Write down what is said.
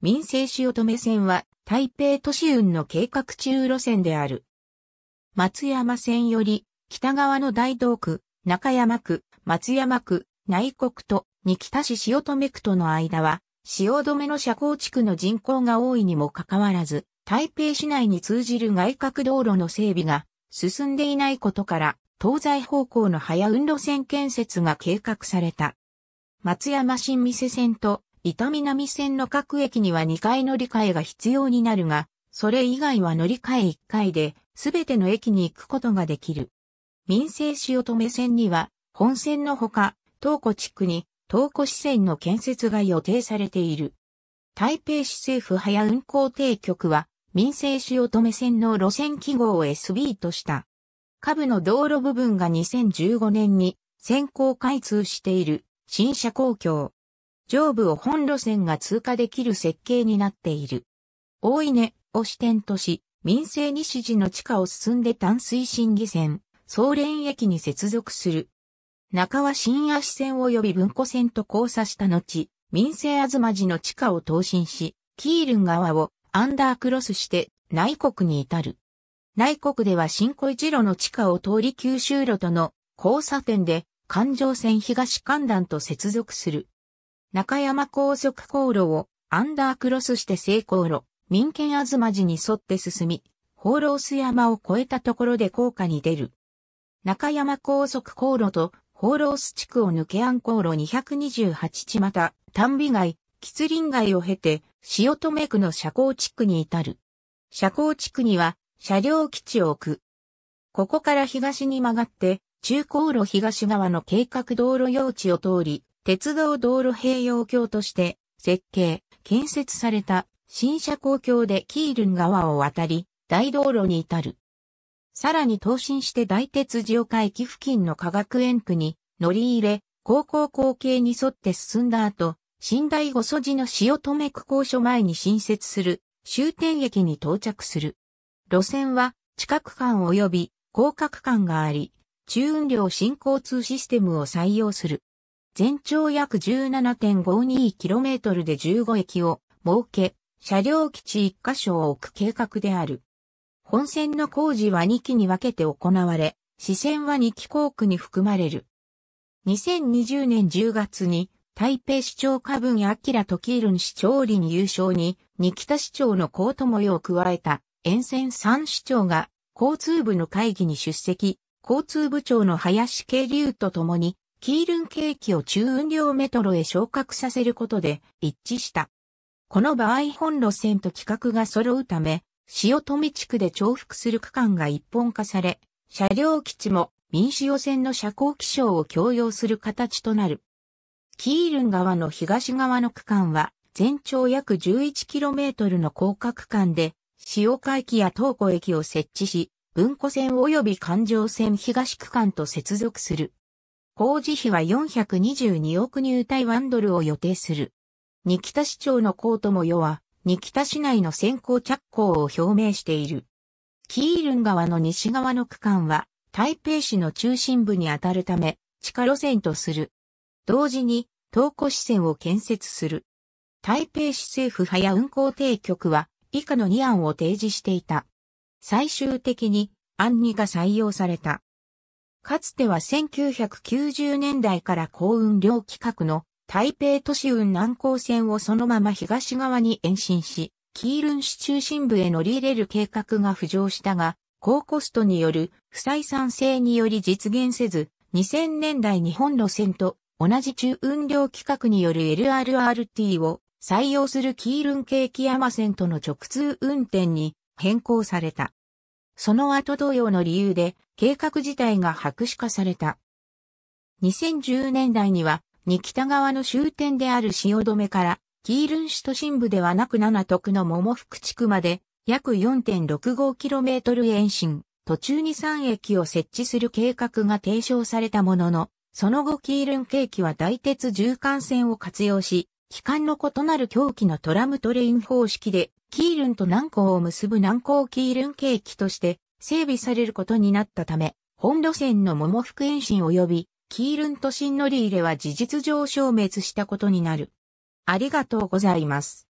民生塩止め線は台北都市運の計画中路線である。松山線より北側の大道区、中山区、松山区、内国とに北市塩止め区との間は、止めの社交地区の人口が多いにもかかわらず、台北市内に通じる外郭道路の整備が進んでいないことから、東西方向の早運路線建設が計画された。松山新店線と伊丹南線の各駅には2回乗り換えが必要になるが、それ以外は乗り換え1回で、すべての駅に行くことができる。民生止留線には、本線のほか、東湖地区に、東湖支線の建設が予定されている。台北市政府早運行定局は、民生止留線の路線記号を SB とした。下部の道路部分が2015年に先行開通している新車公共。上部を本路線が通過できる設計になっている。大稲を支点とし、民生西寺の地下を進んで淡水審議線、総連駅に接続する。中は新足線及び文庫線と交差した後、民生東寺の地下を投進し、キールン川をアンダークロスして内国に至る。内国では新小一路の地下を通り九州路との交差点で環状線東関段と接続する。中山高速航路をアンダークロスして成功路、民権あずま寺に沿って進み、放浪ス山を越えたところで高架に出る。中山高速航路と放浪ス地区を抜けン航路228地また、丹美街、吉林街を経て、塩め区の車高地区に至る。車高地区には、車両基地を置く。ここから東に曲がって、中高路東側の計画道路用地を通り、鉄道道路併用橋として設計、建設された新車公共でキールン川を渡り、大道路に至る。さらに投進して大鉄地岡駅付近の科学園区に乗り入れ、高校後継に沿って進んだ後、新大五祖寺の塩留区公所前に新設する終点駅に到着する。路線は近く間及び広角間があり、中運量新交通システムを採用する。全長約 17.52km で15駅を設け、車両基地1箇所を置く計画である。本線の工事は2期に分けて行われ、支線は2期工区に含まれる。2020年10月に台北市長下文明時ルン市長に優勝に、二北市長の高友よを加えた沿線三市長が交通部の会議に出席、交通部長の林慶龍と共にキールンケーキを中運量メトロへ昇格させることで一致した。この場合本路線と規格が揃うため、塩富地区で重複する区間が一本化され、車両基地も民主予選の車高気象を強要する形となる。キールン側の東側の区間は全長約 11km の高架区間で、塩海駅や東湖駅を設置し、文庫線及び環状線東区間と接続する。工事費は422億入台湾ドルを予定する。ニキタ市長のコートも世は、ニキタ市内の先行着工を表明している。キールン川の西側の区間は、台北市の中心部にあたるため、地下路線とする。同時に、東湖支線を建設する。台北市政府派や運行定局は、以下の2案を提示していた。最終的に、案2が採用された。かつては1990年代から幸運量規格の台北都市運南港線をそのまま東側に延伸し、キールン市中心部へ乗り入れる計画が浮上したが、高コストによる不採算性により実現せず、2000年代日本路線と同じ中運量規格による LRRT を採用するキールン系木山線との直通運転に変更された。その後同様の理由で計画自体が白紙化された。2010年代には、に北側の終点である止めから、キールン市都心部ではなく七徳の桃福地区まで、約 4.65km 延伸、途中に3駅を設置する計画が提唱されたものの、その後キールン景気は大鉄縦貫線を活用し、機関の異なる狂気のトラムトレイン方式で、キールンと南港を結ぶ南港キールン景気として整備されることになったため、本路線の桃福延伸及び、キールン都心乗り入れは事実上消滅したことになる。ありがとうございます。